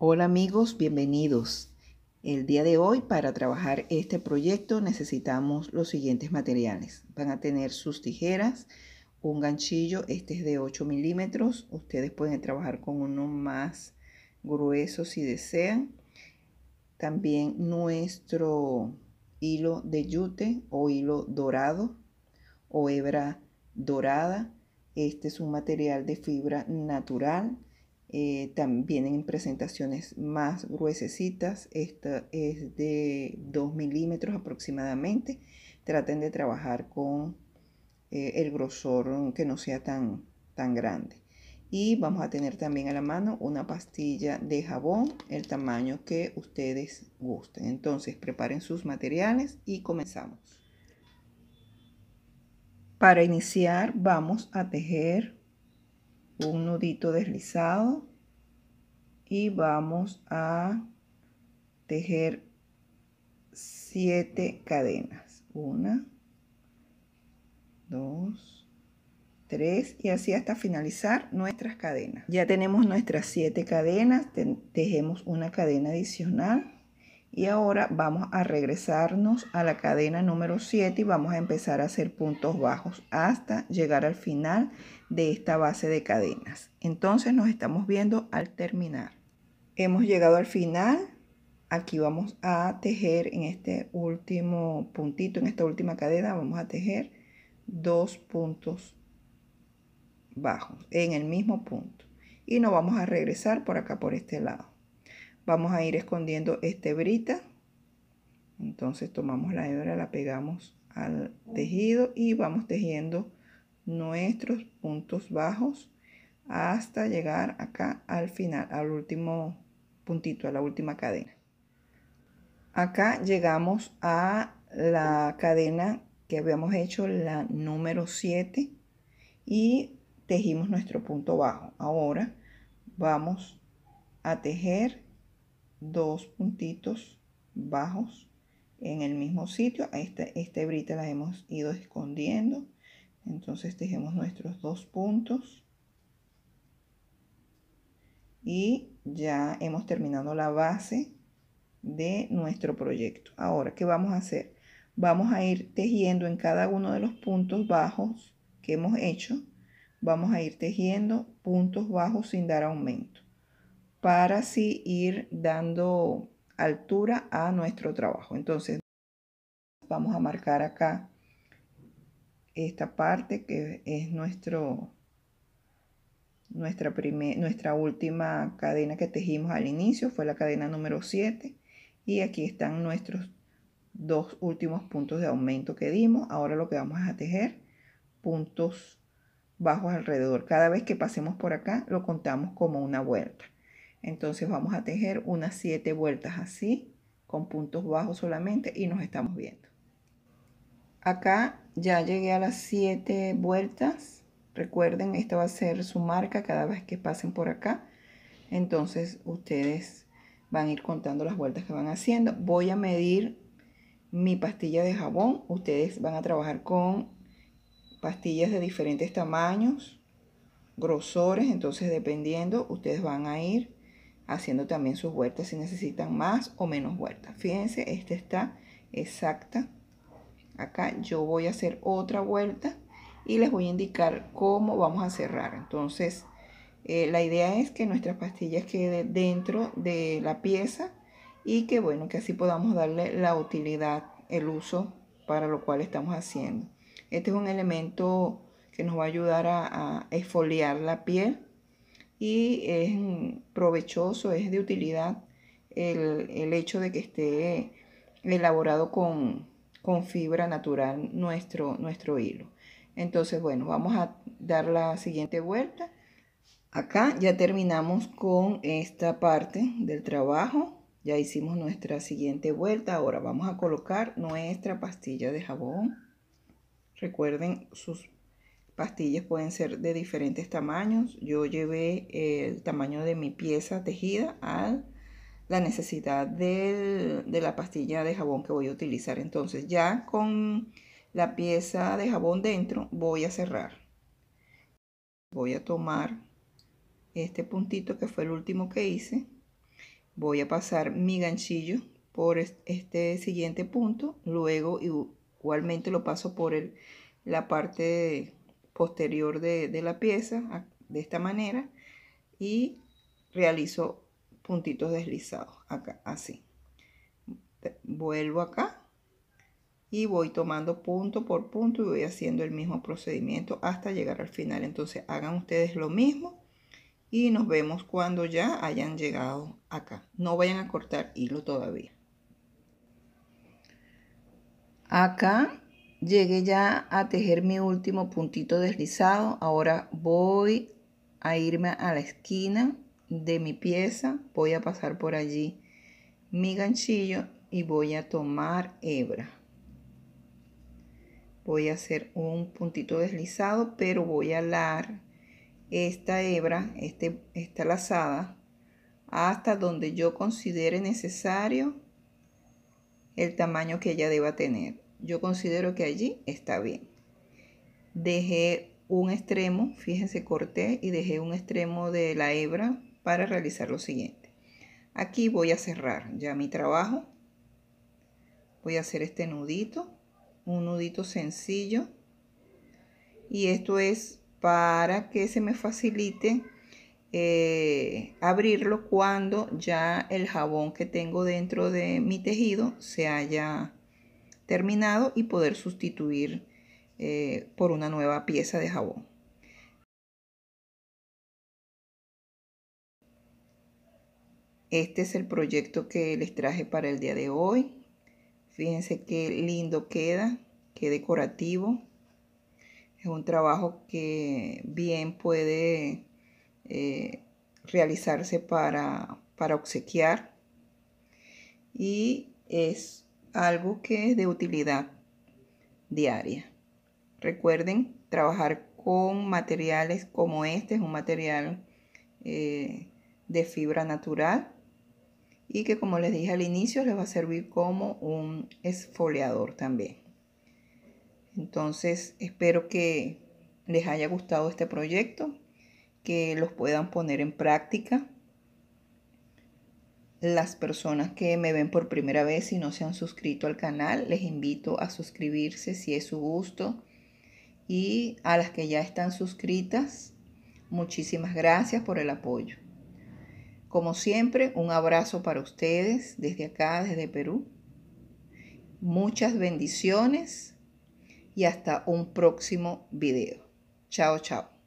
Hola amigos, bienvenidos. El día de hoy para trabajar este proyecto necesitamos los siguientes materiales. Van a tener sus tijeras, un ganchillo, este es de 8 milímetros, ustedes pueden trabajar con uno más grueso si desean. También nuestro hilo de yute o hilo dorado o hebra dorada. Este es un material de fibra natural eh, también en presentaciones más gruesecitas, esta es de 2 milímetros aproximadamente. Traten de trabajar con eh, el grosor que no sea tan, tan grande. Y vamos a tener también a la mano una pastilla de jabón, el tamaño que ustedes gusten. Entonces preparen sus materiales y comenzamos. Para iniciar vamos a tejer un nudito deslizado y vamos a tejer 7 cadenas 1 2 3 y así hasta finalizar nuestras cadenas ya tenemos nuestras 7 cadenas tejemos una cadena adicional y ahora vamos a regresarnos a la cadena número 7 y vamos a empezar a hacer puntos bajos hasta llegar al final de esta base de cadenas. Entonces nos estamos viendo al terminar. Hemos llegado al final. Aquí vamos a tejer en este último puntito, en esta última cadena, vamos a tejer dos puntos bajos en el mismo punto. Y nos vamos a regresar por acá, por este lado. Vamos a ir escondiendo este brita. Entonces tomamos la hebra, la pegamos al tejido y vamos tejiendo nuestros puntos bajos hasta llegar acá al final, al último puntito, a la última cadena. Acá llegamos a la cadena que habíamos hecho, la número 7, y tejimos nuestro punto bajo. Ahora vamos a tejer dos puntitos bajos en el mismo sitio. Esta, este la hemos ido escondiendo entonces tejemos nuestros dos puntos. Y ya hemos terminado la base de nuestro proyecto. Ahora, ¿qué vamos a hacer? Vamos a ir tejiendo en cada uno de los puntos bajos que hemos hecho. Vamos a ir tejiendo puntos bajos sin dar aumento para así ir dando altura a nuestro trabajo. Entonces, vamos a marcar acá esta parte que es nuestro, nuestra, nuestra última cadena que tejimos al inicio, fue la cadena número 7 y aquí están nuestros dos últimos puntos de aumento que dimos. Ahora lo que vamos a tejer, puntos bajos alrededor. Cada vez que pasemos por acá lo contamos como una vuelta. Entonces vamos a tejer unas 7 vueltas así, con puntos bajos solamente y nos estamos viendo. Acá ya llegué a las 7 vueltas. Recuerden, esta va a ser su marca cada vez que pasen por acá. Entonces ustedes van a ir contando las vueltas que van haciendo. Voy a medir mi pastilla de jabón. Ustedes van a trabajar con pastillas de diferentes tamaños, grosores. Entonces dependiendo, ustedes van a ir haciendo también sus vueltas si necesitan más o menos vueltas. Fíjense, esta está exacta acá yo voy a hacer otra vuelta y les voy a indicar cómo vamos a cerrar entonces eh, la idea es que nuestras pastillas queden dentro de la pieza y que bueno que así podamos darle la utilidad el uso para lo cual estamos haciendo este es un elemento que nos va a ayudar a, esfoliar la piel y es provechoso, es de utilidad el hecho de que esté elaborado con, con fibra natural nuestro, nuestro hilo. Entonces, bueno, vamos a dar la siguiente vuelta. Acá ya terminamos con esta parte del trabajo. Ya hicimos nuestra siguiente vuelta. Ahora vamos a colocar nuestra pastilla de jabón. Recuerden, sus pastillas pueden ser de diferentes tamaños. Yo llevé el tamaño de mi pieza tejida al la necesidad del, de la pastilla de jabón que voy a utilizar. Entonces ya con la pieza de jabón dentro voy a cerrar. Voy a tomar este puntito que fue el último que hice. Voy a pasar mi ganchillo por este siguiente punto. Luego igualmente lo paso por el, la parte posterior de, de la pieza de esta manera y realizo puntitos deslizados, acá, así. Vuelvo acá y voy tomando punto por punto y voy haciendo el mismo procedimiento hasta llegar al final. Entonces hagan ustedes lo mismo y nos vemos cuando ya hayan llegado acá. No vayan a cortar hilo todavía. Acá llegué ya a tejer mi último puntito deslizado. Ahora voy a irme a la esquina de mi pieza, voy a pasar por allí mi ganchillo y voy a tomar hebra. Voy a hacer un puntito deslizado, pero voy a alar esta hebra, este, esta lazada, hasta donde yo considere necesario el tamaño que ella deba tener. Yo considero que allí está bien. Dejé un extremo, fíjense, corté y dejé un extremo de la hebra para realizar lo siguiente. Aquí voy a cerrar ya mi trabajo. Voy a hacer este nudito, un nudito sencillo. Y esto es para que se me facilite eh, abrirlo cuando ya el jabón que tengo dentro de mi tejido se haya terminado y poder sustituir eh, por una nueva pieza de jabón. Este es el proyecto que les traje para el día de hoy. Fíjense qué lindo queda, qué decorativo. Es un trabajo que bien puede eh, realizarse para, obsequiar y es algo que es de utilidad diaria. Recuerden, trabajar con materiales como este es un material eh, de fibra natural y que como les dije al inicio les va a servir como un esfoliador también. Entonces espero que les haya gustado este proyecto, que los puedan poner en práctica. Las personas que me ven por primera vez y no se han suscrito al canal, les invito a suscribirse si es su gusto. Y a las que ya están suscritas, muchísimas gracias por el apoyo. Como siempre, un abrazo para ustedes desde acá, desde Perú. Muchas bendiciones y hasta un próximo video. Chao, chao.